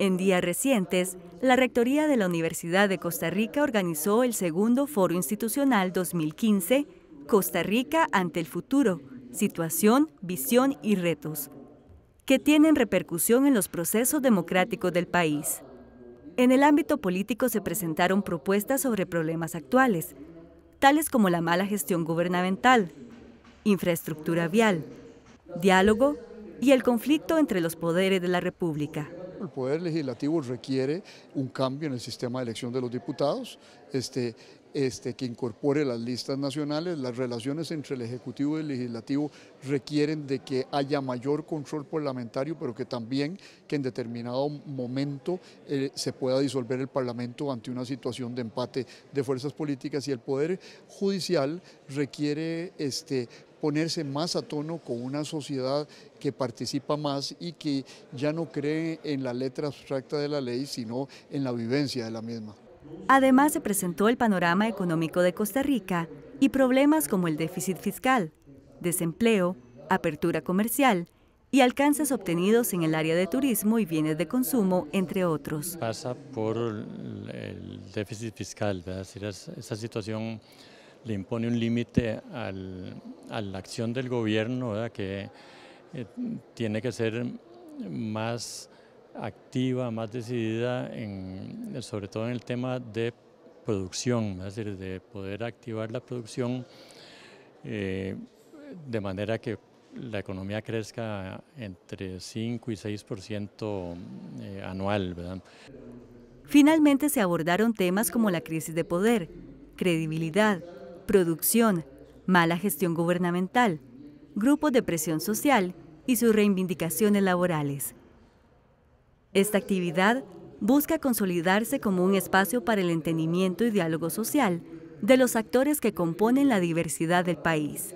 En días recientes, la Rectoría de la Universidad de Costa Rica organizó el segundo Foro Institucional 2015, Costa Rica ante el futuro, situación, visión y retos, que tienen repercusión en los procesos democráticos del país. En el ámbito político se presentaron propuestas sobre problemas actuales, tales como la mala gestión gubernamental, infraestructura vial, diálogo y el conflicto entre los poderes de la República el Poder Legislativo requiere un cambio en el sistema de elección de los diputados, este, este, que incorpore las listas nacionales, las relaciones entre el Ejecutivo y el Legislativo requieren de que haya mayor control parlamentario, pero que también que en determinado momento eh, se pueda disolver el Parlamento ante una situación de empate de fuerzas políticas y el Poder Judicial requiere este, ponerse más a tono con una sociedad que participa más y que ya no cree en la letra abstracta de la ley, sino en la vivencia de la misma. Además, se presentó el panorama económico de Costa Rica y problemas como el déficit fiscal, desempleo, apertura comercial y alcances obtenidos en el área de turismo y bienes de consumo, entre otros. Pasa por el déficit fiscal, ¿verdad? esa situación le impone un límite a la acción del gobierno, que eh, tiene que ser más activa, más decidida, en, sobre todo en el tema de producción, es decir, de poder activar la producción eh, de manera que la economía crezca entre 5 y 6% eh, anual. Finalmente se abordaron temas como la crisis de poder, credibilidad, producción, mala gestión gubernamental, grupos de presión social y sus reivindicaciones laborales. Esta actividad busca consolidarse como un espacio para el entendimiento y diálogo social de los actores que componen la diversidad del país.